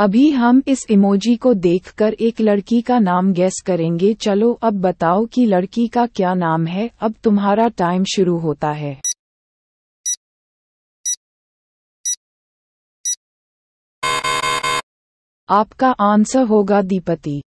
अभी हम इस इमोजी को देखकर एक लड़की का नाम गैस करेंगे चलो अब बताओ कि लड़की का क्या नाम है अब तुम्हारा टाइम शुरू होता है आपका आंसर होगा दीपति